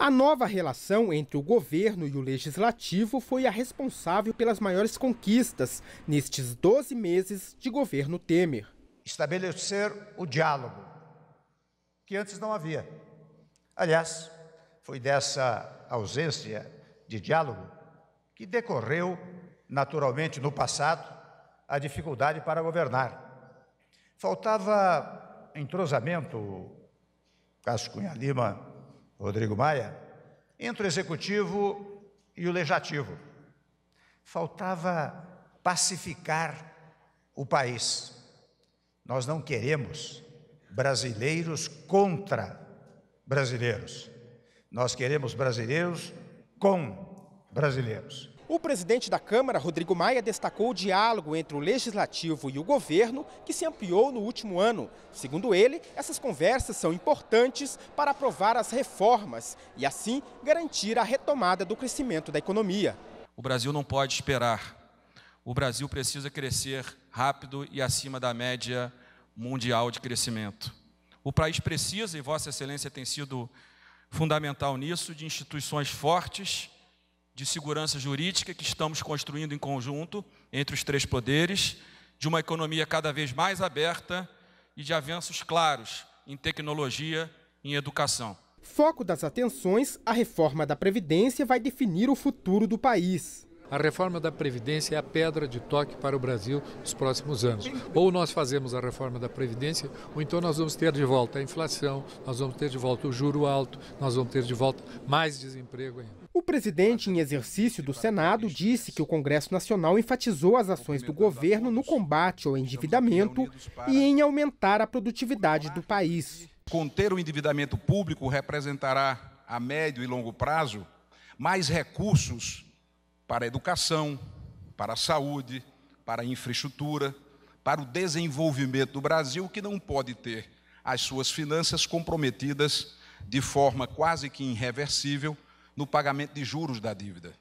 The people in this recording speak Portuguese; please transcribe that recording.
A nova relação entre o governo e o legislativo foi a responsável pelas maiores conquistas nestes 12 meses de governo Temer. Estabelecer o diálogo, que antes não havia. Aliás, foi dessa ausência de diálogo que decorreu, naturalmente, no passado, a dificuldade para governar. Faltava entrosamento, Cássio Cunha Lima Rodrigo Maia, entre o executivo e o legislativo. Faltava pacificar o país. Nós não queremos brasileiros contra brasileiros. Nós queremos brasileiros com brasileiros. O presidente da Câmara, Rodrigo Maia, destacou o diálogo entre o legislativo e o governo, que se ampliou no último ano. Segundo ele, essas conversas são importantes para aprovar as reformas e, assim, garantir a retomada do crescimento da economia. O Brasil não pode esperar. O Brasil precisa crescer rápido e acima da média mundial de crescimento. O país precisa, e Vossa Excelência tem sido fundamental nisso, de instituições fortes de segurança jurídica que estamos construindo em conjunto entre os três poderes, de uma economia cada vez mais aberta e de avanços claros em tecnologia e em educação. Foco das atenções, a reforma da Previdência vai definir o futuro do país. A reforma da Previdência é a pedra de toque para o Brasil nos próximos anos. Ou nós fazemos a reforma da Previdência, ou então nós vamos ter de volta a inflação, nós vamos ter de volta o juro alto, nós vamos ter de volta mais desemprego ainda presidente em exercício do Senado disse que o Congresso Nacional enfatizou as ações do governo no combate ao endividamento e em aumentar a produtividade do país. Conter o endividamento público representará, a médio e longo prazo, mais recursos para a educação, para a saúde, para a infraestrutura, para o desenvolvimento do Brasil, que não pode ter as suas finanças comprometidas de forma quase que irreversível no pagamento de juros da dívida.